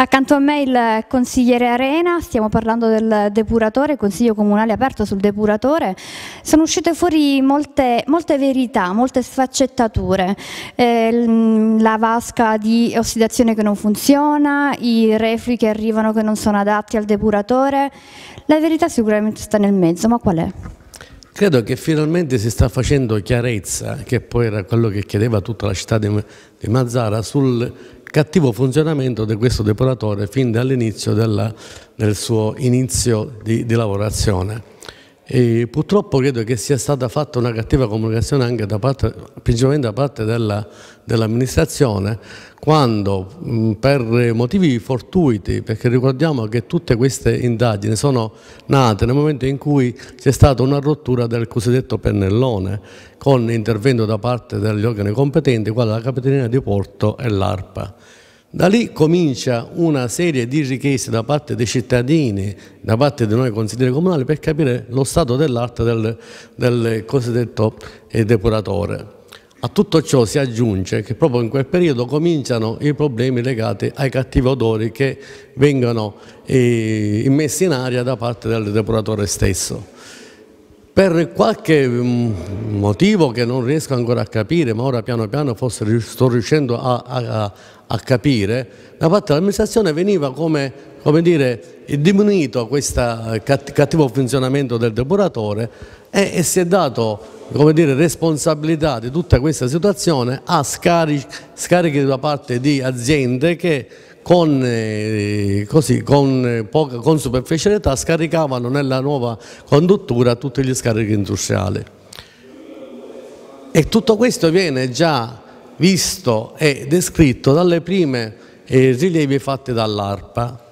Accanto a me il consigliere Arena, stiamo parlando del depuratore, consiglio comunale aperto sul depuratore. Sono uscite fuori molte, molte verità, molte sfaccettature. Eh, la vasca di ossidazione che non funziona, i reflui che arrivano che non sono adatti al depuratore. La verità sicuramente sta nel mezzo, ma qual è? Credo che finalmente si sta facendo chiarezza, che poi era quello che chiedeva tutta la città di, di Mazzara, sul cattivo funzionamento di questo depuratore fin dall'inizio del suo inizio di, di lavorazione. E purtroppo credo che sia stata fatta una cattiva comunicazione anche da parte, principalmente da parte dell'amministrazione quando per motivi fortuiti, perché ricordiamo che tutte queste indagini sono nate nel momento in cui c'è stata una rottura del cosiddetto pennellone con intervento da parte degli organi competenti, quale la Capitanina di Porto e l'ARPA. Da lì comincia una serie di richieste da parte dei cittadini, da parte di noi consiglieri comunali per capire lo stato dell'arte del, del, cosiddetto eh, depuratore. A tutto ciò si aggiunge che proprio in quel periodo cominciano i problemi legati ai cattivi odori che vengono eh, immessi in aria da parte del depuratore stesso per qualche mm, motivo che non riesco ancora a capire, ma ora piano piano forse sto riuscendo a, a, a capire, da parte dell'amministrazione veniva come, come dire, diminuito questo eh, cattivo funzionamento del depuratore e, e si è dato come dire, responsabilità di tutta questa situazione a scarichi, scarichi da parte di aziende che con, eh, così, con, eh, poca, con superficialità scaricavano nella nuova conduttura tutti gli scarichi industriali. E tutto questo viene già visto e descritto dalle prime eh, rilievi fatte dall'ARPA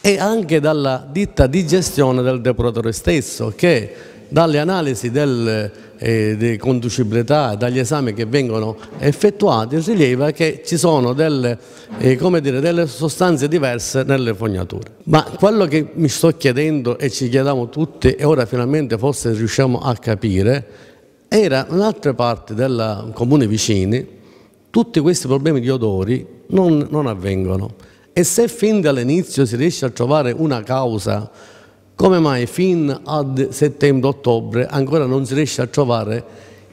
e anche dalla ditta di gestione del depuratore stesso che dalle analisi del, eh, di conducibilità dagli esami che vengono effettuati rileva che ci sono delle, eh, dire, delle, sostanze diverse nelle fognature. Ma quello che mi sto chiedendo e ci chiediamo tutti e ora finalmente forse riusciamo a capire era in altre parti del comune vicini tutti questi problemi di odori non, non avvengono e se fin dall'inizio si riesce a trovare una causa come mai fin ad settembre-ottobre ancora non si riesce a trovare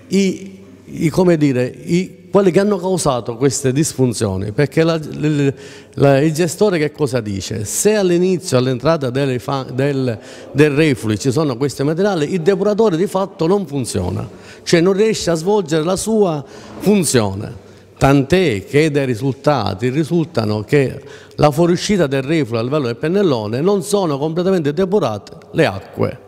i, i, dire, i, quelli che hanno causato queste disfunzioni? Perché la, la, la, il gestore che cosa dice? Se all'inizio, all'entrata del, del reflui ci sono questi materiali, il depuratore di fatto non funziona, cioè non riesce a svolgere la sua funzione tant'è che dai risultati risultano che la fuoriuscita del reflue a livello del pennellone non sono completamente depurate le acque.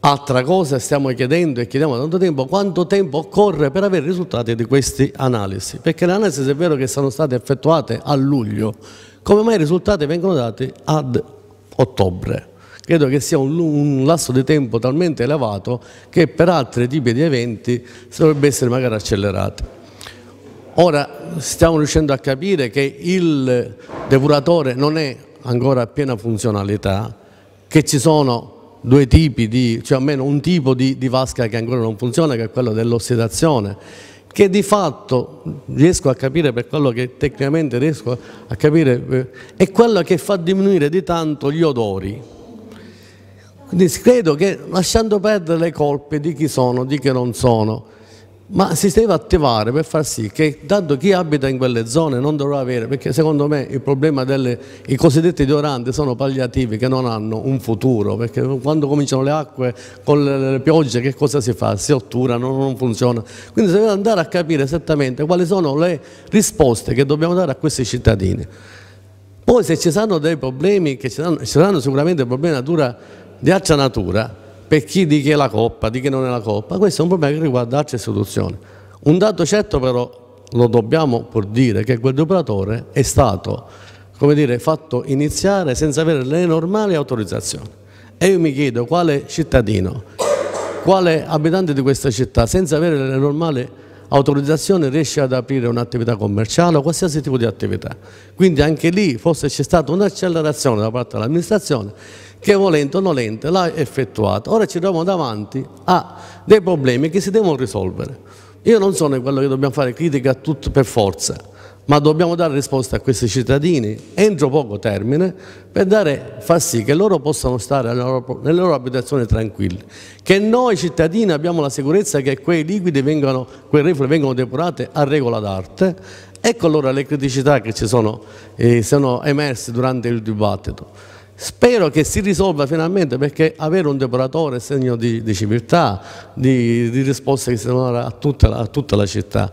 Altra cosa stiamo chiedendo e chiediamo da tanto tempo quanto tempo occorre per avere risultati di queste analisi, perché le analisi è vero che sono state effettuate a luglio, come mai i risultati vengono dati ad ottobre? credo che sia un, un, lasso di tempo talmente elevato che per altri tipi di eventi dovrebbe essere magari accelerato. Ora stiamo riuscendo a capire che il depuratore non è ancora a piena funzionalità, che ci sono due tipi di, cioè almeno un tipo di, di vasca che ancora non funziona, che è quello dell'ossidazione, che di fatto riesco a capire per quello che tecnicamente riesco a capire, eh, è quello che fa diminuire di tanto gli odori. Quindi credo che lasciando perdere le colpe di chi sono, di chi non sono, ma si deve attivare per far sì che tanto chi abita in quelle zone non dovrà avere, perché secondo me il problema dei cosiddetti deoranti sono palliativi che non hanno un futuro, perché quando cominciano le acque con le, le piogge che cosa si fa? Si otturano, non funziona. Quindi si deve andare a capire esattamente quali sono le risposte che dobbiamo dare a questi cittadini. Poi se ci saranno dei problemi, che ci saranno, ci saranno sicuramente problemi di natura, di altra natura, per chi di chi è la coppa, di chi non è la coppa, questo è un problema che riguarda altre istituzioni. Un dato certo però lo dobbiamo pur dire che quel depuratore è stato dire, fatto iniziare senza avere le normali autorizzazioni. E io mi chiedo quale cittadino, quale abitante di questa città senza avere le normali autorizzazioni autorizzazione riesce ad aprire un'attività commerciale o qualsiasi tipo di attività. Quindi anche lì forse c'è stata un'accelerazione da parte dell'amministrazione che volente o nolente l'ha effettuata. Ora ci troviamo davanti a dei problemi che si devono risolvere. Io non sono quello che dobbiamo fare critica a tutto per forza, ma dobbiamo dare risposta a questi cittadini entro poco termine per dare, far sì che loro possano stare loro, nelle loro abitazioni tranquilli, che noi cittadini abbiamo la sicurezza che quei liquidi vengano, quei reflui vengano depurati a regola d'arte. Ecco allora le criticità che ci sono, eh, sono emerse durante il dibattito. Spero che si risolva finalmente perché avere un depuratore è segno di, di civiltà, di, di risposte che si danno a, a tutta la città.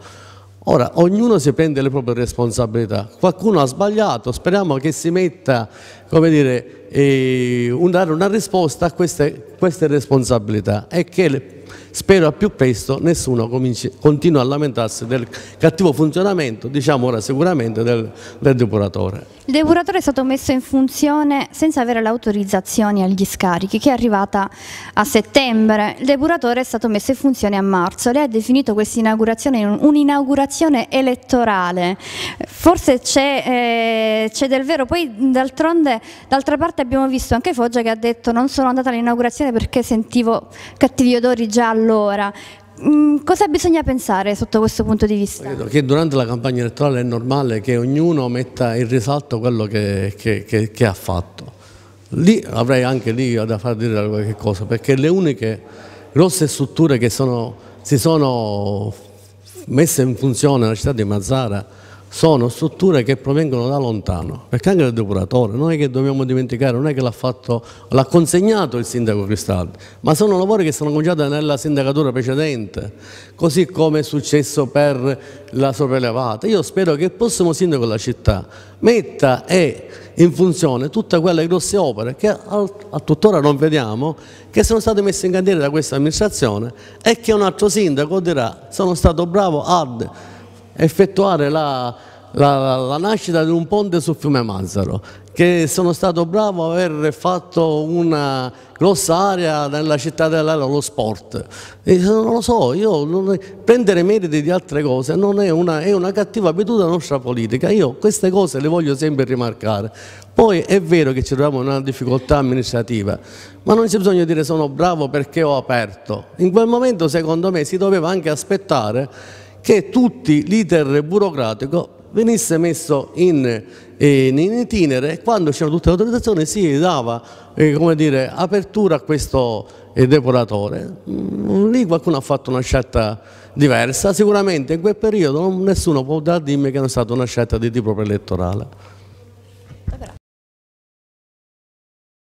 Ora, ognuno si prende le proprie responsabilità. Qualcuno ha sbagliato, speriamo che si metta come dire, eh, una, una, risposta a queste, queste responsabilità e che le, Spero a più presto nessuno cominci, continua a lamentarsi del cattivo funzionamento, diciamo ora sicuramente, del, del depuratore. Il depuratore è stato messo in funzione senza avere l'autorizzazione agli scarichi che è arrivata a settembre. Il depuratore è stato messo in funzione a marzo. Lei ha definito questa inaugurazione un'inaugurazione elettorale. Forse c'è eh, del vero. Poi d'altronde, d'altra parte abbiamo visto anche Foggia che ha detto non sono andata all'inaugurazione perché sentivo cattivi odori già già allora. Mm, cosa bisogna pensare sotto questo punto di vista? Credo che durante la campagna elettorale è normale che ognuno metta in risalto quello che, che, che, che ha fatto. Lì avrei anche lì da far dire qualche cosa, perché le uniche grosse strutture che sono, si sono messe in funzione nella città di Mazzara sono strutture che provengono da lontano, perché anche il depuratore, non è che dobbiamo dimenticare, non è che l'ha, fatto, l'ha consegnato il sindaco Cristaldi, ma sono lavori che sono cominciati nella sindacatura precedente, così come è successo per la sopraelevata. Io spero che il prossimo sindaco della città metta e in funzione tutte quelle grosse opere che a tuttora non vediamo, che sono state messe in cantiere da questa amministrazione e che un altro sindaco dirà sono stato bravo ad effettuare la, la, la, nascita di un ponte sul fiume Mazzaro che sono stato bravo a aver fatto una grossa area nella città dell'aereo, lo sport. E eh, non lo so, io non, prendere meriti di altre cose non è una, è una cattiva abitudine della nostra politica. Io queste cose le voglio sempre rimarcare. Poi è vero che ci troviamo in una difficoltà amministrativa, ma non c'è bisogno di dire sono bravo perché ho aperto. In quel momento secondo me si doveva anche aspettare che tutto l'iter burocratico venisse messo in, in, itinere e quando c'erano tutte le autorizzazioni si dava eh, dire, apertura a questo eh, depuratore. Mm, lì qualcuno ha fatto una scelta diversa, sicuramente in quel periodo nessuno può dirmi che è stata una scelta di tipo proprio elettorale.